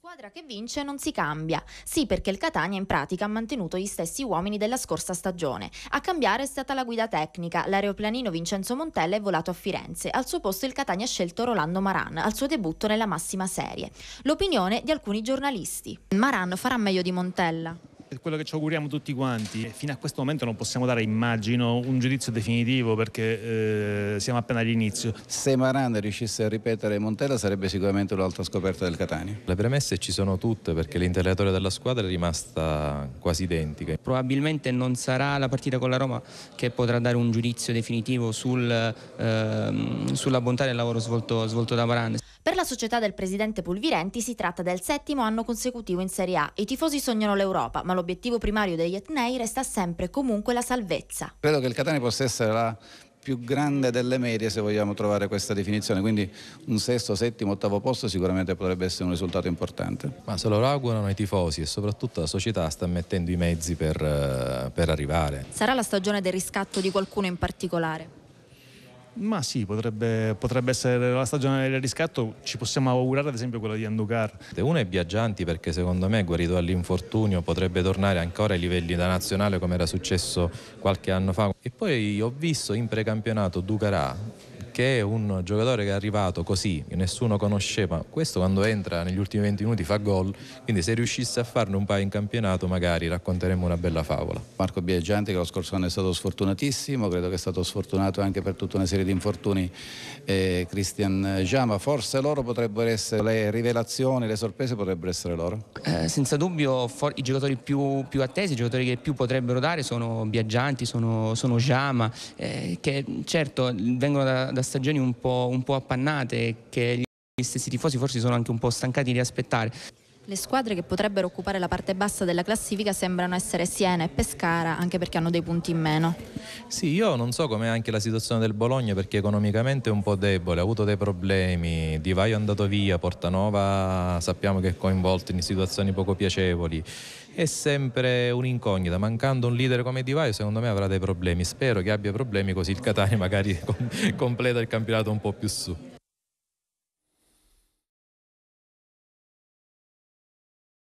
Squadra che vince non si cambia. Sì, perché il Catania in pratica ha mantenuto gli stessi uomini della scorsa stagione. A cambiare è stata la guida tecnica. L'aeroplanino Vincenzo Montella è volato a Firenze. Al suo posto il Catania ha scelto Rolando Maran, al suo debutto nella massima serie. L'opinione di alcuni giornalisti. Maran farà meglio di Montella quello che ci auguriamo tutti quanti. fino a questo momento non possiamo dare, immagino, un giudizio definitivo perché eh, siamo appena all'inizio. Se Maranda riuscisse a ripetere Montella sarebbe sicuramente un'altra scoperta del Catania. Le premesse ci sono tutte perché l'interlatoria della squadra è rimasta quasi identica. Probabilmente non sarà la partita con la Roma che potrà dare un giudizio definitivo sul, eh, sulla bontà del lavoro svolto, svolto da Varane. Per la società del presidente Pulvirenti si tratta del settimo anno consecutivo in Serie A. I tifosi sognano l'Europa, ma l'obiettivo primario degli etnei resta sempre e comunque la salvezza. Credo che il Catania possa essere la più grande delle medie se vogliamo trovare questa definizione, quindi un sesto, settimo, ottavo posto sicuramente potrebbe essere un risultato importante. Ma se lo augurano i tifosi e soprattutto la società sta mettendo i mezzi per, eh, per arrivare. Sarà la stagione del riscatto di qualcuno in particolare? Ma sì, potrebbe, potrebbe, essere la stagione del riscatto, ci possiamo augurare ad esempio quella di Anducar. Uno è viaggianti perché secondo me è guarito dall'infortunio potrebbe tornare ancora ai livelli da nazionale come era successo qualche anno fa. E poi ho visto in precampionato Ducarà perché un giocatore che è arrivato così, che nessuno conosceva, questo quando entra negli ultimi 20 minuti fa gol, quindi se riuscisse a farne un paio in campionato magari racconteremmo una bella favola. Marco Biaggianti che lo scorso anno è stato sfortunatissimo, credo che è stato sfortunato anche per tutta una serie di infortuni eh, Christian Giama, forse loro potrebbero essere le rivelazioni, le sorprese potrebbero essere loro? Eh, senza dubbio for- i giocatori più, più, attesi, i giocatori che più potrebbero dare sono Biaggianti, sono, sono Giama, eh, che certo vengono da, da stagioni un po', un po appannate che gli stessi tifosi forse sono anche un po' stancati di aspettare. Le squadre che potrebbero occupare la parte bassa della classifica sembrano essere Siena e Pescara, anche perché hanno dei punti in meno. Sì, io non so com'è anche la situazione del Bologna, perché economicamente è un po' debole, ha avuto dei problemi, Di Vaio è andato via, Portanova sappiamo che è coinvolto in situazioni poco piacevoli. È sempre un'incognita, mancando un leader come Di Vaio secondo me avrà dei problemi, spero che abbia problemi così il Catania magari completa il campionato un po' più su.